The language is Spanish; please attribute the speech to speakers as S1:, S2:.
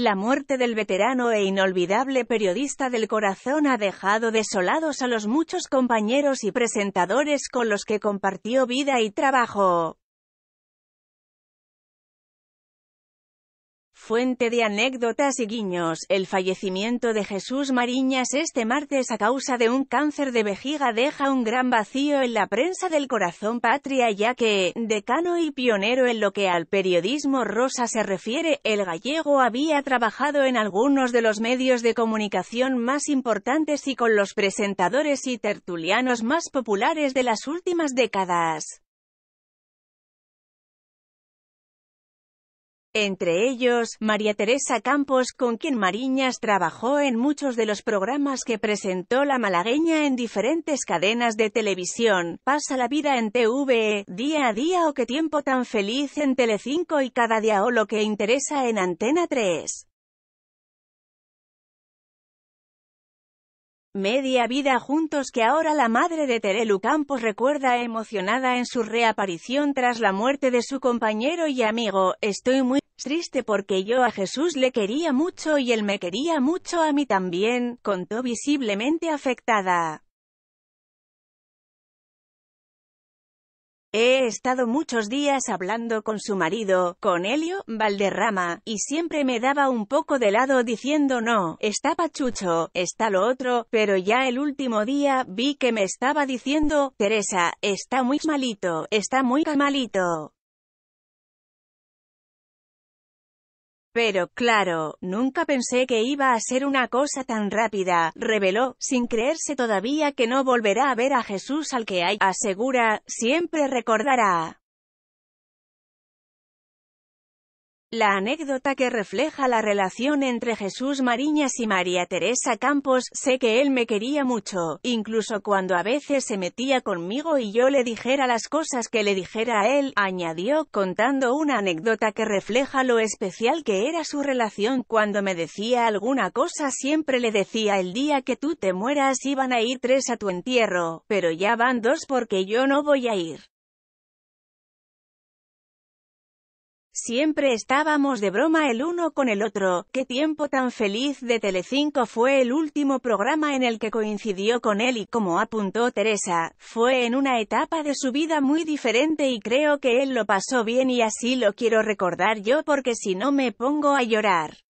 S1: La muerte del veterano e inolvidable periodista del corazón ha dejado desolados
S2: a los muchos compañeros y presentadores con los que compartió vida y trabajo. fuente de anécdotas y guiños, el fallecimiento de Jesús Mariñas este martes a causa de un
S1: cáncer de vejiga deja un gran vacío en la prensa del corazón patria ya que, decano y pionero en lo que al periodismo rosa se refiere, el gallego había trabajado en algunos de los medios de comunicación más importantes y con los presentadores
S2: y tertulianos más populares de las últimas décadas. Entre ellos, María Teresa Campos, con quien Mariñas trabajó en muchos de los programas que presentó la malagueña
S1: en diferentes cadenas de televisión, Pasa la vida en TV, Día a Día
S2: o Qué Tiempo tan Feliz en Telecinco y Cada Día o Lo que Interesa en Antena 3. Media vida juntos que ahora la madre de Terelu Campos recuerda emocionada en su reaparición
S1: tras la muerte de su compañero y amigo, estoy muy triste porque yo a Jesús le
S2: quería mucho y él me quería mucho a mí también, contó visiblemente afectada. He estado muchos días hablando con su marido, con Helio, Valderrama, y siempre me daba un
S1: poco de lado diciendo no, está Pachucho, está lo otro, pero ya el último
S2: día vi que me estaba diciendo, Teresa, está muy malito, está muy malito. Pero claro, nunca pensé que iba a ser una cosa tan rápida, reveló, sin creerse todavía que no volverá a ver a Jesús al que hay, asegura, siempre recordará. La anécdota que refleja la relación entre Jesús Mariñas y María Teresa Campos, sé que él me quería mucho,
S1: incluso cuando a veces se metía conmigo y yo le dijera las cosas que le dijera a él, añadió, contando una anécdota que refleja lo especial que era su relación, cuando me decía alguna cosa siempre le decía el día que tú te mueras iban a ir
S2: tres a tu entierro, pero ya van dos porque yo no voy a ir. Siempre estábamos de broma el uno con el otro,
S1: qué tiempo tan feliz de Telecinco fue el último programa en el que coincidió con él y como apuntó Teresa, fue en una etapa de su vida muy diferente y creo
S2: que él lo pasó bien y así lo quiero recordar yo porque si no me pongo a llorar.